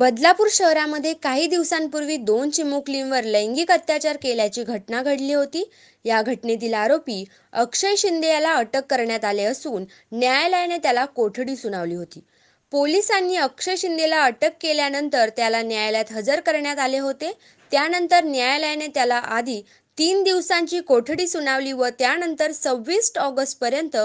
बदलापूर शहरामध्ये काही दिवसांपूर्वी दोन चिमुकलींवर लैंगिक अत्याचार केल्याची घटना घडली होती या घटनेतील आरोपी अक्षय शिंदे याला अटक करण्यात आले असून न्यायालयाने त्याला कोठडी सुनावली होती पोलिसांनी अक्षय शिंदेला अटक केल्यानंतर त्याला न्यायालयात हजर करण्यात आले होते त्यानंतर न्यायालयाने त्याला आधी तीन दिवसांची कोठडी सुनावली व त्यानंतर सव्वीस पर्यंत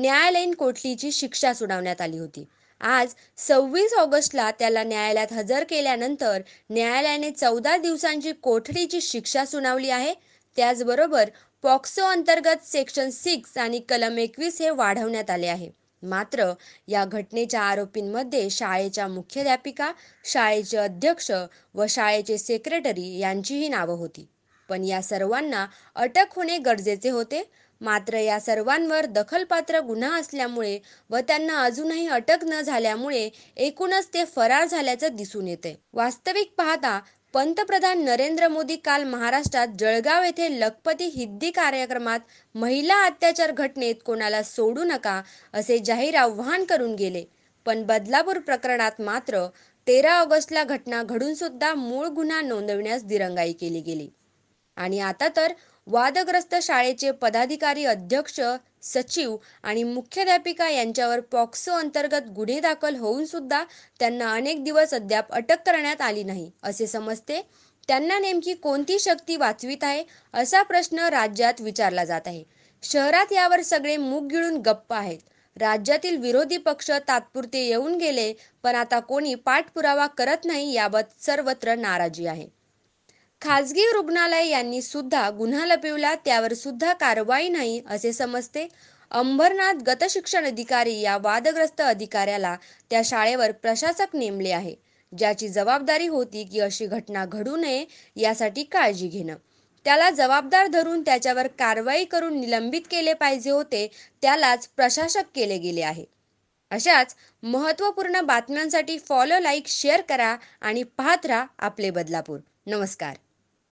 न्यायालयीन कोठडीची शिक्षा सुनावण्यात आली होती आज सव्वीस ऑगस्टला त्याला न्यायालयात हजर केल्यानंतर न्यायालयाने चौदा दिवसांची कोठडीची शिक्षा सुनावली आहे त्याचबरोबर पॉक्सो अंतर्गत सेक्शन सिक्स आणि कलम एकवीस हे वाढवण्यात आले आहे मात्र या घटनेच्या आरोपींमध्ये शाळेच्या मुख्याध्यापिका शाळेचे अध्यक्ष व शाळेचे सेक्रेटरी यांचीही नावं होती पण या सर्वांना अटक होणे गरजेचे होते मात्र या सर्वांवर दखलपात्र गुन्हा असल्यामुळे व त्यांना अजूनही अटक न झाल्यामुळे एकूणच ते फरार झाल्याचं दिसून येते वास्तविक पाहता पंतप्रधान नरेंद्र मोदी काल महाराष्ट्रात जळगाव येथे लखपती हिद्दी कार्यक्रमात महिला अत्याचार घटनेत कोणाला सोडू नका असे जाहीर आव्हान करून गेले पण बदलापूर प्रकरणात मात्र तेरा ऑगस्टला घटना घडून सुद्धा मूळ गुन्हा नोंदविण्यास दिरंगाई केली गेली आणि आता तर वादग्रस्त शाळेचे पदाधिकारी अध्यक्ष सचिव आणि मुख्याध्यापिका यांच्यावर पॉक्सो अंतर्गत गुन्हे दाखल होऊन सुद्धा त्यांना अनेक दिवस अद्याप अटक करण्यात आली नाही असे समजते त्यांना नेमकी कोणती शक्ती वाचवीत आहे असा प्रश्न राज्यात विचारला जात आहे शहरात यावर सगळे मूग गिळून गप्प आहेत राज्यातील विरोधी पक्ष तात्पुरते येऊन गेले पण आता कोणी पाठपुरावा करत नाही याबत सर्वत्र नाराजी आहे खाजगी रुग्णालय यांनी सुद्धा गुन्हा लपविला त्यावर सुद्धा कारवाई नाही असे समजते अंबरनाथ गतशिक्षण अधिकारी या वादग्रस्त अधिकाऱ्याला त्या शाळेवर प्रशासक नेमले आहे ज्याची जबाबदारी होती की अशी घटना घडू नये यासाठी काळजी घेणं त्याला जबाबदार धरून त्याच्यावर कारवाई करून निलंबित केले पाहिजे होते त्यालाच प्रशासक केले गेले आहे अशाच महत्त्वपूर्ण बातम्यांसाठी फॉलो लाईक शेअर करा आणि पाहत राहा आपले बदलापूर नमस्कार